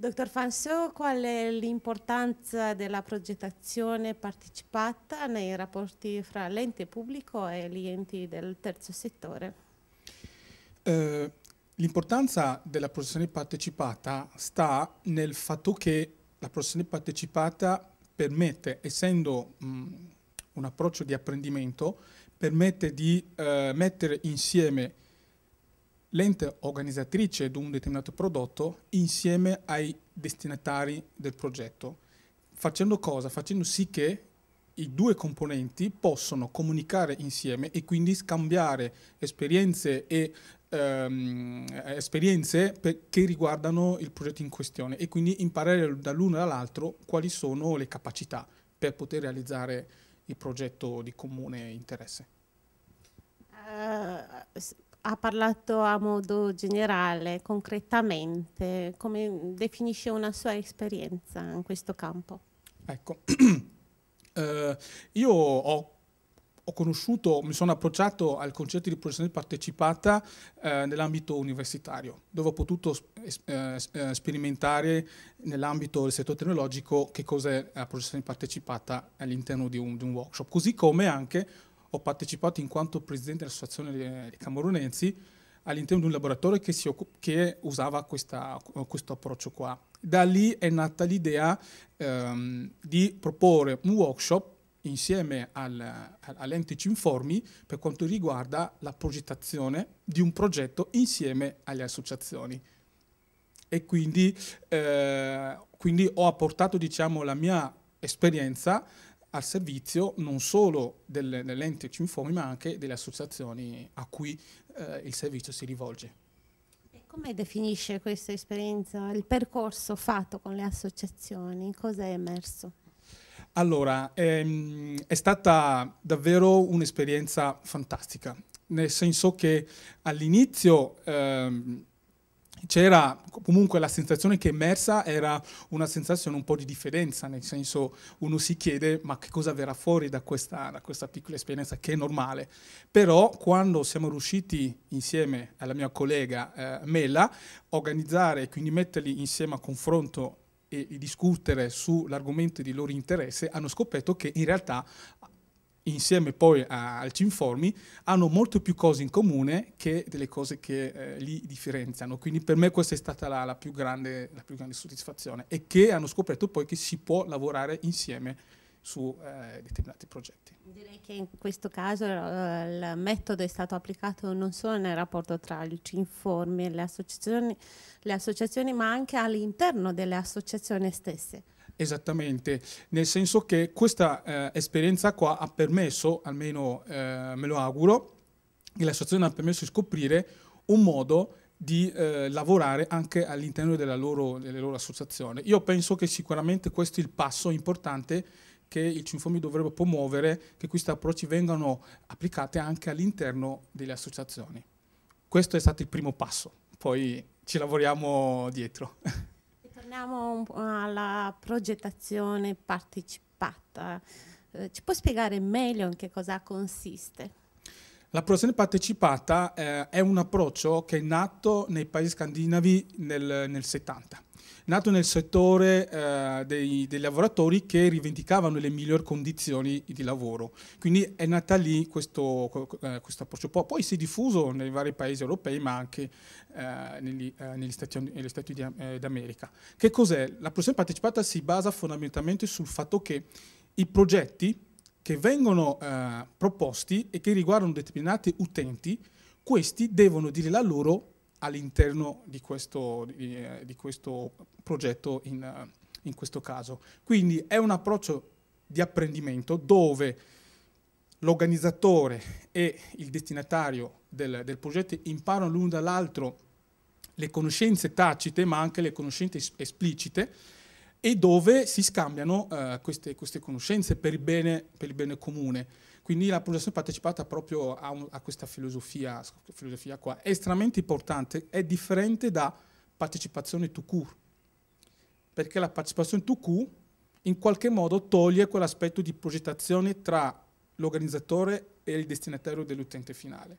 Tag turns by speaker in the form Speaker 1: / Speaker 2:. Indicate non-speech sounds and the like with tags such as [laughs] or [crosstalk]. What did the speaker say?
Speaker 1: Dottor Fanso, qual è l'importanza della progettazione partecipata nei rapporti fra l'ente pubblico e gli enti del terzo settore?
Speaker 2: Eh, l'importanza della progettazione partecipata sta nel fatto che la progettazione partecipata permette, essendo mh, un approccio di apprendimento, permette di eh, mettere insieme l'ente organizzatrice di un determinato prodotto insieme ai destinatari del progetto. Facendo cosa? Facendo sì che i due componenti possano comunicare insieme e quindi scambiare esperienze, e, ehm, esperienze che riguardano il progetto in questione e quindi imparare dall'uno e dall'altro quali sono le capacità per poter realizzare il progetto di comune interesse.
Speaker 1: Uh, ha parlato a modo generale, concretamente, come definisce una sua esperienza in questo campo?
Speaker 2: Ecco, [clears throat] eh, io ho ho conosciuto, mi sono approcciato al concetto di professione partecipata eh, nell'ambito universitario, dove ho potuto eh, eh, sperimentare nell'ambito del settore tecnologico che cos'è la professione partecipata all'interno di, di, un workshop, così come anche ho partecipato in quanto presidente dell'associazione dei camerunensi all'interno di un laboratorio che, che usava questa, questo approccio qua. Da lì è nata l'idea ehm, di proporre un workshop insieme al, all'Entici Informi per quanto riguarda la progettazione di un progetto insieme alle associazioni. E quindi, eh, quindi ho apportato diciamo, la mia esperienza al servizio non solo del, dell'ente Cinfomi ma anche delle associazioni a cui eh, il servizio si rivolge.
Speaker 1: Come definisce questa esperienza, il percorso fatto con le associazioni? Cosa è emerso?
Speaker 2: Allora, ehm, è stata davvero un'esperienza fantastica, nel senso che all'inizio ehm, c'era comunque la sensazione che è emersa era una sensazione un po' di diffidenza, nel senso uno si chiede ma che cosa verrà fuori da questa, da questa, piccola esperienza che è normale. Però quando siamo riusciti insieme alla mia collega eh, Mela a organizzare e quindi metterli insieme a confronto e discutere sull'argomento di loro interesse, hanno scoperto che in realtà insieme poi a, al Cinformi, hanno molto più cose in comune che delle cose che eh, li differenziano. Quindi per me questa è stata la, la, più grande, la, più grande, soddisfazione e che hanno scoperto poi che si può lavorare insieme su eh, determinati progetti.
Speaker 1: Direi che in questo caso eh, il metodo è stato applicato non solo nel rapporto tra il Cinformi e le associazioni, le associazioni ma anche all'interno delle associazioni stesse
Speaker 2: Esattamente, nel senso che questa eh, esperienza qua ha permesso, almeno eh, me lo auguro, che l'associazione ha permesso di scoprire un modo di eh, lavorare anche all'interno della loro, delle loro associazioni. Io penso che sicuramente questo è il passo importante che il Cinfomi dovrebbe promuovere, che questi approcci vengano applicati anche all'interno delle associazioni. Questo è stato il primo passo, poi ci lavoriamo dietro. [laughs]
Speaker 1: Torniamo alla progettazione partecipata. Eh, ci puoi spiegare meglio in che cosa consiste?
Speaker 2: La produzione partecipata eh, è un approccio che è nato nei paesi scandinavi nel, nel 70 nato nel settore eh, dei, dei, lavoratori che rivendicavano le migliori condizioni di lavoro. Quindi è nata lì questo, eh, questo approccio. Poi si è diffuso nei vari paesi europei, ma anche eh, negli, eh, negli, Stati, negli Stati eh, d'America. Che cos'è? La produzione partecipata si basa fondamentalmente sul fatto che i progetti che vengono eh, proposti e che riguardano determinati utenti, questi devono dire la loro all'interno di, di, eh, di questo, progetto in, eh, in questo caso. Quindi è un approccio di apprendimento dove l'organizzatore e il destinatario del, del progetto imparano l'uno dall'altro le conoscenze tacite ma anche le conoscenze esplicite e dove si scambiano eh, queste, queste, conoscenze per il, bene, per il bene comune. Quindi la progettazione partecipata proprio a, un, a questa filosofia, filosofia, qua è estremamente importante, è differente da partecipazione to cure, perché la partecipazione to cure in qualche modo toglie quell'aspetto di progettazione tra l'organizzatore e il destinatario dell'utente finale.